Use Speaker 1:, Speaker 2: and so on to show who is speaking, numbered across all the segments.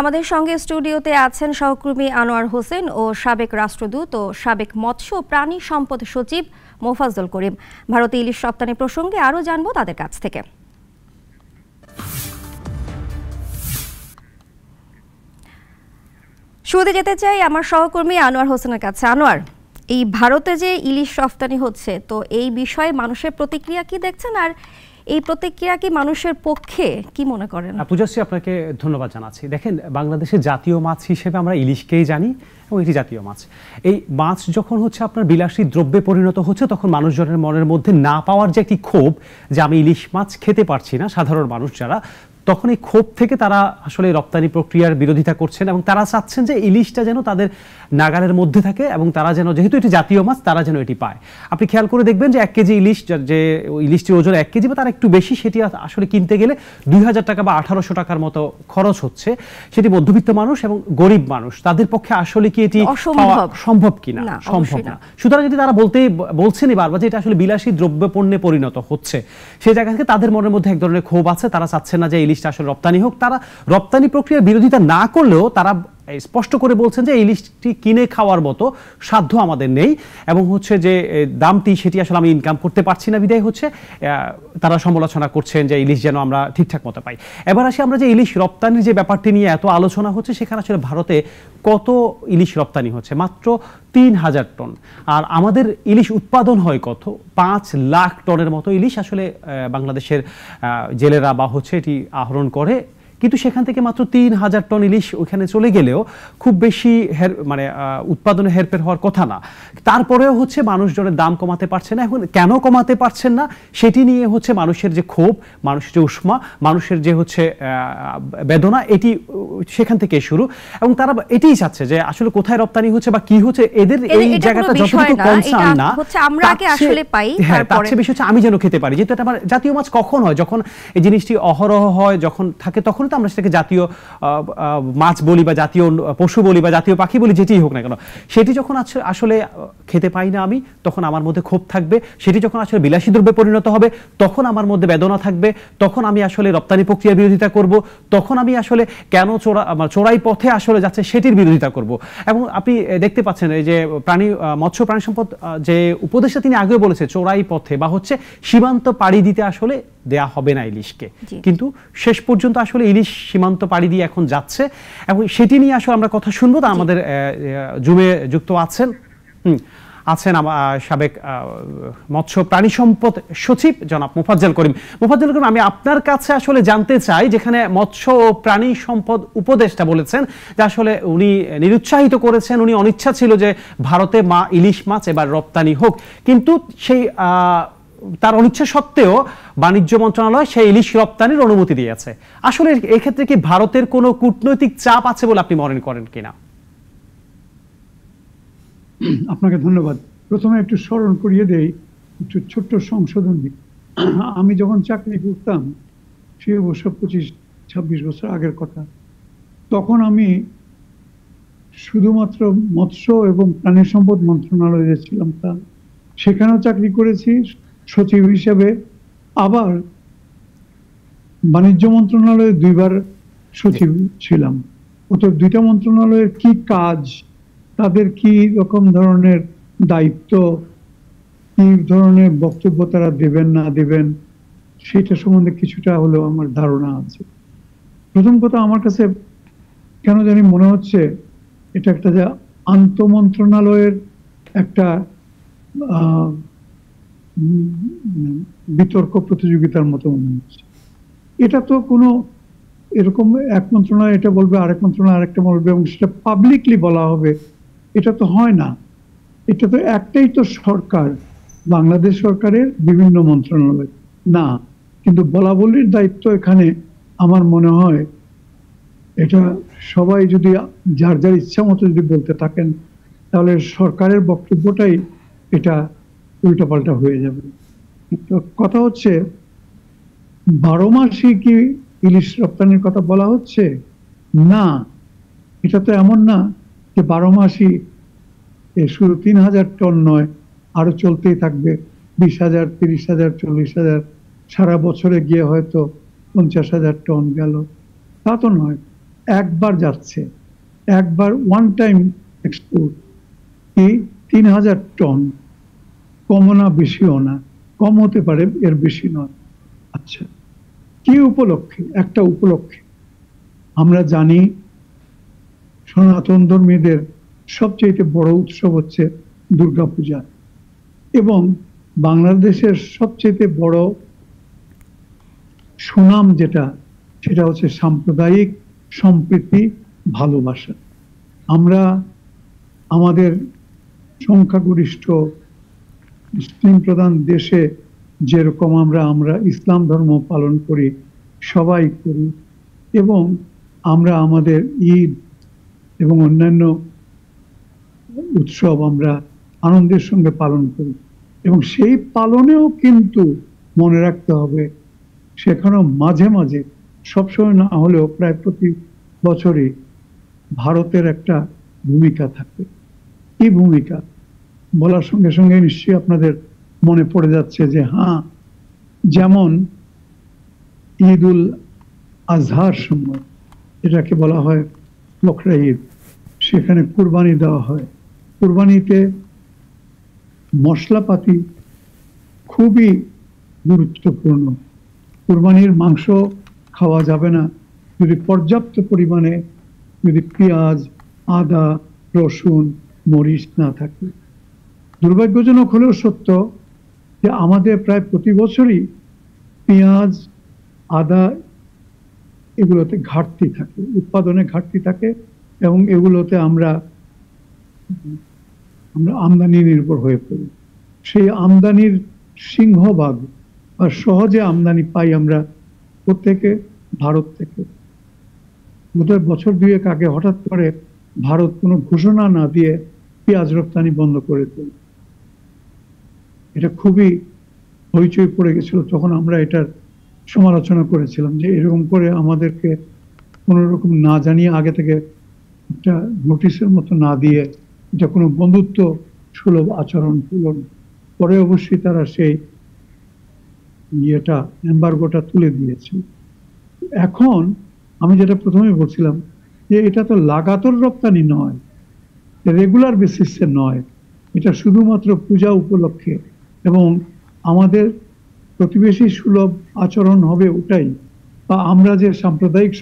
Speaker 1: আমাদের সঙ্গে স্টুডিওতে আছেন সহকর্মী আনোয়ার হোসেন ও সাবেক রাষ্ট্রদূত ও সাবেক মৎস্য প্রাণী সম্পদ সচিব মোফাজল করিম ভারতে ইলিশ রপ্তানি প্রসঙ্গে আরও জানবো তাদের কাছ থেকে শুরুতে যেতে চাই আমার সহকর্মী আনোয়ার হোসেনের কাছে আনোয়ার এই ভারতে যে ইলিশ রপ্তানি হচ্ছে তো এই বিষয়ে মানুষের প্রতিক্রিয়া কি দেখছেন আর এই প্রতিক্রিয়া কি মানুষের পক্ষে কি মনে করেন
Speaker 2: পূজাশ্রী আপনাকে ধন্যবাদ জানাচ্ছি দেখেন বাংলাদেশের জাতীয় মাছ হিসেবে আমরা ইলিশকেই জানি এবং এটি জাতীয় মাছ এই মাছ যখন হচ্ছে আপনার বিলাসী দ্রব্যে পরিণত হচ্ছে তখন মানুষজনের মনের মধ্যে না পাওয়ার যে একটি ক্ষোভ যে আমি ইলিশ মাছ খেতে পারছি না সাধারণ মানুষ যারা তখন এই ক্ষোভ থেকে তারা আসলে রপ্তানি প্রক্রিয়ার বিরোধিতা করছেন এবং তারা চাচ্ছেন যে ইলিশটা যেন তাদের নাগালের মধ্যে থাকে এবং তারা যেন যেহেতু এটি জাতীয় মাছ তারা যেন এটি পায় আপনি খেয়াল করে দেখবেন যে এক কেজি ইলিশ যে ইলিশটির ওজন এক কেজি বা তার একটু বেশি সেটি আসলে কিনতে গেলে দুই হাজার টাকা বা আঠারোশো টাকার মতো খরচ হচ্ছে সেটি মধ্যবিত্ত মানুষ এবং গরিব মানুষ তাদের পক্ষে আসলে কি এটি সম্ভব কিনা সম্ভব না সুতরাং যদি তারা বলতে বলছেনই বারবার যে এটা আসলে বিলাসী দ্রব্য পণ্যে পরিণত হচ্ছে সেই জায়গা থেকে তাদের মনের মধ্যে এক ধরনের ক্ষোভ আছে তারা চাচ্ছেন না যে ইলিশ জিনিসটা আসলে রপ্তানি হোক তারা রপ্তানি প্রক্রিয়ার বিরোধিতা না করলেও তারা স্পষ্ট করে বলছেন যে এই ইলিশটি কিনে খাওয়ার মতো সাধ্য আমাদের নেই এবং হচ্ছে যে দামটি সেটি আসলে আমি ইনকাম করতে পারছি না বিদায় হচ্ছে তারা সমালোচনা করছেন যে ইলিশ যেন আমরা ঠিকঠাক মতো পাই এবার আসি আমরা যে ইলিশ রপ্তানির যে ব্যাপারটি নিয়ে এত আলোচনা হচ্ছে সেখানে আসলে ভারতে কত ইলিশ রপ্তানি হচ্ছে মাত্র তিন হাজার টন আর আমাদের ইলিশ উৎপাদন হয় কত পাঁচ লাখ টনের মতো ইলিশ আসলে বাংলাদেশের জেলেরা বা হচ্ছে এটি আহরণ করে কিন্তু সেখান থেকে মাত্র তিন হাজার টন ইলিশ ওখানে চলে গেলেও খুব বেশি হের মানে উৎপাদনে হেরফের হওয়ার কথা না তারপরেও হচ্ছে মানুষজনের দাম কমাতে পারছে না এখন কেন কমাতে পারছেন না সেটি নিয়ে হচ্ছে মানুষের যে ক্ষোভ মানুষের যে উষ্মা মানুষের যে হচ্ছে বেদনা এটি সেখান থেকে শুরু এবং তারা এটাই চাচ্ছে যে আসলে কোথায় রপ্তানি হচ্ছে বা কি হচ্ছে এদের এই জায়গাটা যতটুকু কনসার্ন না
Speaker 1: আমরা আগে আসলে পাই হ্যাঁ তার চেয়ে বেশি
Speaker 2: হচ্ছে আমি যেন খেতে পারি যেহেতু এটা আমার জাতীয় মাছ কখন হয় যখন এই জিনিসটি অহরহ হয় যখন থাকে তখন সাধারণত আমরা সেটাকে জাতীয় মাছ বলি বা জাতীয় পশু বলি বা জাতীয় পাখি বলি যেটি হোক না কেন সেটি যখন আসলে খেতে পাই না আমি তখন আমার মধ্যে ক্ষোভ থাকবে সেটি যখন আসলে বিলাসী দ্রব্যে পরিণত হবে তখন আমার মধ্যে বেদনা থাকবে তখন আমি আসলে রপ্তানি প্রক্রিয়ার বিরোধিতা করব তখন আমি আসলে কেন চোরা চোরাই পথে আসলে যাচ্ছে সেটির বিরোধিতা করব এবং আপনি দেখতে পাচ্ছেন এই যে প্রাণী মৎস্য প্রাণী সম্পদ যে উপদেশটা তিনি আগেও বলেছে চোরাই পথে বা হচ্ছে সীমান্ত পাড়ি দিতে আসলে দেয়া হবে না ইলিশকে কিন্তু শেষ পর্যন্ত আসলে ইলিশ সীমান্ত পাড়ি দিয়ে এখন যাচ্ছে এবং সেটি নিয়ে আসলে আমরা কথা শুনবো তা আমাদের জুমে যুক্ত আছেন হুম আছেন সাবেক মৎস্য প্রাণী সম্পদ সচিব জনাব মোফাজ্জল করিম মোফাজ্জল করিম আমি আপনার কাছে আসলে জানতে চাই যেখানে মৎস্য ও প্রাণী সম্পদ উপদেষ্টা বলেছেন যে আসলে উনি নিরুৎসাহিত করেছেন উনি অনিচ্ছা ছিল যে ভারতে মা ইলিশ মাছ এবার রপ্তানি হোক কিন্তু সেই তার অনিচ্ছা সত্ত্বেও বাণিজ্য মন্ত্রণালয় সেই ইলিশ রপ্তানির অনুমতি দিয়েছে আসলে এক্ষেত্রে কি ভারতের কোনো কূটনৈতিক চাপ আছে বলে আপনি মনে করেন কিনা
Speaker 3: আপনাকে ধন্যবাদ প্রথমে একটু স্মরণ করিয়ে দেই একটু ছোট্ট সংশোধন আমি যখন চাকরি করতাম সে বছর পঁচিশ ছাব্বিশ বছর আগের কথা তখন আমি শুধুমাত্র মৎস্য এবং প্রাণী সম্পদ মন্ত্রণালয়ে ছিলাম তা সেখানেও চাকরি করেছি সচিব হিসেবে আবার বাণিজ্য মন্ত্রণালয়ে দুইবার সচিব ছিলাম অর্থাৎ দুইটা মন্ত্রণালয়ের কি কাজ তাদের কি রকম ধরনের দায়িত্ব কি ধরনের বক্তব্য তারা দেবেন না দেবেন সেটা সম্বন্ধে কিছুটা হলেও আমার ধারণা আছে প্রথম কথা আমার কাছে কেন জানি মনে হচ্ছে এটা একটা যা মন্ত্রণালয়ের একটা বিতর্ক প্রতিযোগিতার মতো মনে হচ্ছে এটা তো কোনো এরকম এক মন্ত্রণালয় এটা বলবে আরেক মন্ত্রণালয় আরেকটা বলবে এবং সেটা পাবলিকলি বলা হবে এটা তো হয় না এটা তো একটাই তো সরকার বাংলাদেশ সরকারের বিভিন্ন মন্ত্রণালয় না কিন্তু বলা বলির দায়িত্ব এখানে আমার মনে হয় এটা সবাই যদি যার যার ইচ্ছা মতো যদি বলতে থাকেন তাহলে সরকারের বক্তব্যটাই এটা উল্টাপাল্টা হয়ে যাবে তো কথা হচ্ছে বারো মাসে কি ইলিশ রপ্তানির কথা বলা হচ্ছে না এটা তো এমন না যে বারো মাসই শুধু তিন হাজার টন নয় আরো চলতেই থাকবে বিশ হাজার তিরিশ হাজার চল্লিশ হাজার সারা বছরে গিয়ে হয়তো পঞ্চাশ হাজার টন গেল তা তো নয় একবার যাচ্ছে একবার ওয়ান টাইম এক্সপোর্ট এই তিন হাজার টন কমও না বেশিও না কম হতে পারে এর বেশি নয় আচ্ছা কি উপলক্ষে একটা উপলক্ষে আমরা জানি সনাতন ধর্মীদের সবচেয়ে বড় উৎসব হচ্ছে দুর্গাপূজা এবং বাংলাদেশের সবচেয়ে বড় সুনাম যেটা সেটা হচ্ছে সাম্প্রদায়িক সম্প্রীতি ভালোবাসা আমরা আমাদের সংখ্যাগরিষ্ঠ মুসলিম প্রধান দেশে যেরকম আমরা আমরা ইসলাম ধর্ম পালন করি সবাই করি এবং আমরা আমাদের ঈদ এবং অন্যান্য উৎসব আমরা আনন্দের সঙ্গে পালন করি এবং সেই পালনেও কিন্তু মনে রাখতে হবে সেখানেও মাঝে মাঝে সবসময় না হলেও প্রায় প্রতি বছরই ভারতের একটা ভূমিকা থাকে কি ভূমিকা বলার সঙ্গে সঙ্গে নিশ্চয়ই আপনাদের মনে পড়ে যাচ্ছে যে হ্যাঁ যেমন ঈদ উল আজহার সময় এটাকে বলা হয় বকরা ঈদ সেখানে কুরবানি দেওয়া হয় কুরবানিতে মশলাপাতি খুবই গুরুত্বপূর্ণ কুরবানির মাংস খাওয়া যাবে না যদি পর্যাপ্ত পরিমাণে যদি পেঁয়াজ আদা রসুন মরিচ না থাকে দুর্ভাগ্যজনক হলেও সত্য যে আমাদের প্রায় প্রতি বছরই পেঁয়াজ আদা এগুলোতে ঘাটতি থাকে উৎপাদনে ঘাটতি থাকে এবং এগুলোতে আমরা আমরা আমদানি নির্ভর হয়ে পড়ি সেই আমদানির সিংহভাগ বা সহজে আমদানি পাই আমরা প্রত্যেকে ভারত থেকে বোধহয় বছর দুয়েক আগে হঠাৎ করে ভারত কোনো ঘোষণা না দিয়ে পেঁয়াজ রপ্তানি বন্ধ করে দেয় এটা খুবই হইচই পড়ে গেছিল তখন আমরা এটার সমালোচনা করেছিলাম যে এরকম করে আমাদেরকে কোনো রকম না জানিয়ে আগে থেকে একটা নোটিশের মতো না দিয়ে এটা কোনো বন্ধুত্ব সুলভ আচরণ হলো পরে অবশ্যই তারা সেই ইয়েটা এম্বার্গোটা তুলে দিয়েছে এখন আমি যেটা প্রথমে বলছিলাম যে এটা তো লাগাতর রপ্তানি নয় রেগুলার বেসিসে নয় এটা শুধুমাত্র পূজা উপলক্ষে এবং আমাদের প্রতিবেশী সুলভ আচরণ হবে ওটাই বা আমরা যে সাম্প্রদায়িক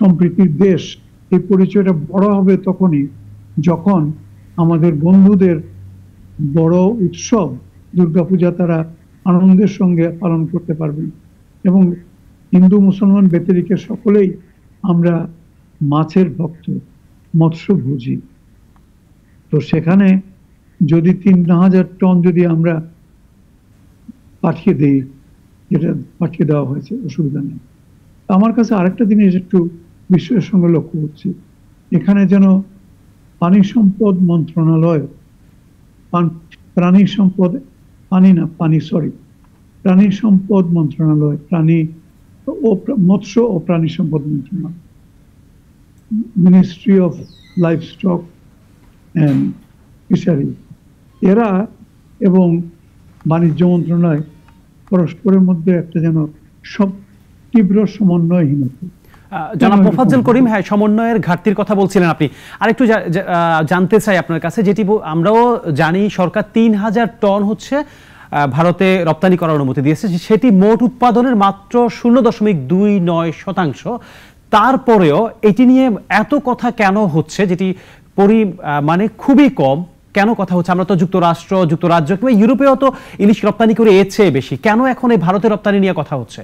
Speaker 3: সম্প্রীতির দেশ এই পরিচয়টা বড় হবে তখনই যখন আমাদের বন্ধুদের বড় উৎসব দুর্গাপূজা তারা আনন্দের সঙ্গে পালন করতে পারবেন এবং হিন্দু মুসলমান ব্যতিরিকে সকলেই আমরা মাছের ভক্ত মৎস্যভোজী তো সেখানে যদি তিন হাজার টন যদি আমরা পাঠিয়ে দেই যেটা পাঠিয়ে দেওয়া হয়েছে অসুবিধা নেই আমার কাছে আরেকটা জিনিস একটু বিশ্বের সঙ্গে লক্ষ্য করছি এখানে যেন পানি সম্পদ মন্ত্রণালয় প্রাণী সম্পদ পানি না পানি সরি প্রাণী সম্পদ মন্ত্রণালয় প্রাণী ও মৎস্য ও প্রাণী সম্পদ মন্ত্রণালয় ministry of livestock and fishery এরা এবং বাণিজ্য মন্ত্রণালয় পরস্পরের মধ্যে একটা যেন সব তীব্র সমন্বয়হীনতা
Speaker 2: জনাব মোফাজ্জল করিম হ্যাঁ সমন্বয়ের ঘাটতির কথা বলছিলেন আপনি আরেকটু জানতে চাই আপনার কাছে যেটি আমরাও জানি সরকার তিন হাজার টন হচ্ছে ভারতে রপ্তানি করার অনুমতি দিয়েছে সেটি মোট উৎপাদনের মাত্র শূন্য দশমিক দুই নয় শতাংশ তারপরেও এটি নিয়ে এত কথা কেন হচ্ছে যেটি পরি মানে খুবই কম কেন কথা হচ্ছে আমরা তো যুক্তরাষ্ট্র যুক্তরাজ্য কিংবা ইউরোপেও তো ইলিশ রপ্তানি করে এর চেয়ে বেশি কেন এখন এই ভারতের রপ্তানি নিয়ে কথা হচ্ছে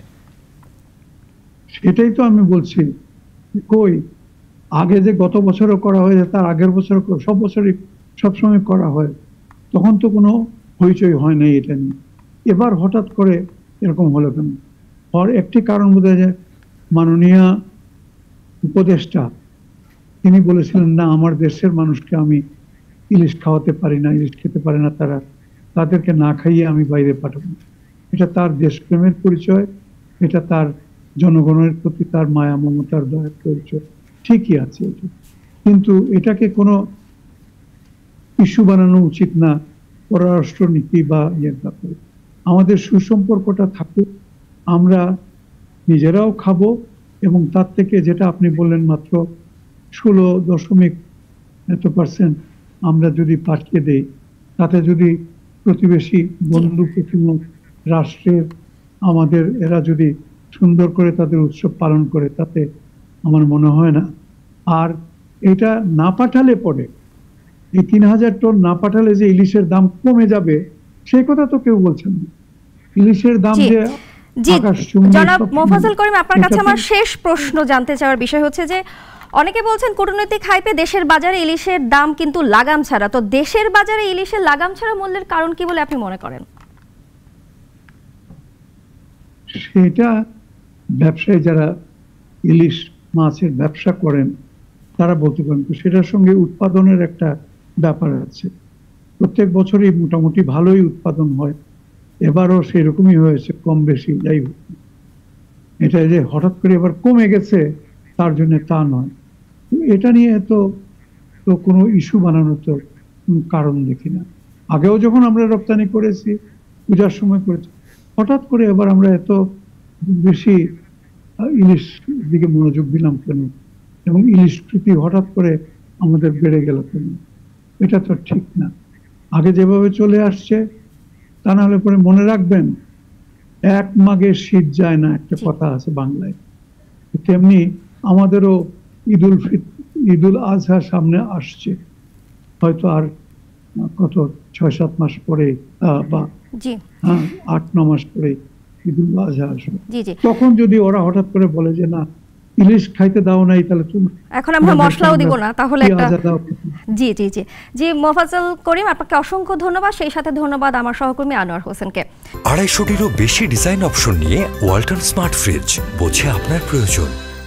Speaker 3: সেটাই তো আমি বলছি কই আগে যে গত বছরও করা হয়েছে তার আগের বছর সব বছরই সবসময় করা হয় তখন তো কোনো হইচই হয় নাই এটা নিয়ে এবার হঠাৎ করে এরকম হলো কেন হওয়ার একটি কারণ বোধ যে মাননীয় উপদেষ্টা তিনি বলেছিলেন না আমার দেশের মানুষকে আমি ইলিশ খাওয়াতে পারি না ইলিশ খেতে পারে না তারা তাদেরকে না খাইয়ে আমি বাইরে পাঠাবো এটা তার দেশপ্রেমের পরিচয় এটা তার জনগণের প্রতি তার মায়া মমতার দয়ার পরিচয় ঠিকই আছে এটা কিন্তু এটাকে কোনো ইস্যু বানানো উচিত না পররাষ্ট্র নীতি বা ইয়ের ব্যাপারে আমাদের সুসম্পর্কটা থাকুক আমরা নিজেরাও খাব এবং তার থেকে যেটা আপনি বললেন মাত্র ষোলো দশমিক এত পার্সেন্ট আমরা যদি পাঠিয়ে দেই তাতে যদি প্রতিবেশী বন্ধু প্রতিমূল রাষ্ট্রের আমাদের এরা যদি সুন্দর করে তাদের উৎসব পালন করে তাতে আমার মনে হয় না আর এটা না পাঠালে পরে এই তিন হাজার টন না পাঠালে যে ইলিশের দাম কমে যাবে সেই কথা তো কেউ বলছেন না ইলিশের দাম যে জি
Speaker 1: জনাব মোফাজল করিম আপনার কাছে আমার শেষ প্রশ্ন জানতে চাওয়ার বিষয় হচ্ছে যে অনেকে বলছেন কূটনৈতিক হাইপে দেশের বাজারে ইলিশের দাম কিন্তু লাগাম ছাড়া তো দেশের বাজারে ইলিশের লাগাম ছাড়া মূল্যের কারণ কি বলে আপনি মনে করেন
Speaker 3: সেটা ব্যবসায়ী যারা ইলিশ মাছের ব্যবসা করেন তারা বলতে পারেন তো সেটার সঙ্গে উৎপাদনের একটা ব্যাপার আছে প্রত্যেক বছরই মোটামুটি ভালোই উৎপাদন হয় এবারও সেরকমই হয়েছে কম বেশি যাই হোক এটা যে হঠাৎ করে এবার কমে গেছে তার জন্য তা নয় এটা নিয়ে এত তো কোনো ইস্যু বানানোর তো কারণ দেখি না আগেও যখন আমরা রপ্তানি করেছি পূজার সময় করেছি হঠাৎ করে এবার আমরা এত বেশি ইলিশ দিকে মনোযোগ দিলাম কেন এবং ইলিশ প্রীতি হঠাৎ করে আমাদের বেড়ে গেল কেন এটা তো ঠিক না আগে যেভাবে চলে আসছে তা নাহলে পরে মনে রাখবেন এক মাগে শীত যায় না একটা কথা আছে বাংলায় তেমনি আমাদেরও ঈদুল ঈদুল আজহা সামনে আসছে হয়তো আর কত ছয় সাত মাস পরে বা হ্যাঁ, আট ন মাস পরে ঈদুল আজহা আসবে তখন যদি ওরা হঠাৎ করে বলে যে না ইলিশ খাইতে দাও নাই তাহলে তুমি
Speaker 1: এখন আমরা মশলাও দিব না তাহলে জি জি জি জি মোফাজ্জল করিম আপনাকে অসংখ্য ধন্যবাদ সেই সাথে ধন্যবাদ আমার সহকর্মী আনোয়ার হোসেনকে
Speaker 3: আড়াইশোটিরও বেশি ডিজাইন অপশন নিয়ে
Speaker 1: ওয়ালটন স্মার্ট ফ্রিজ বোঝে আপনার প্রয়োজন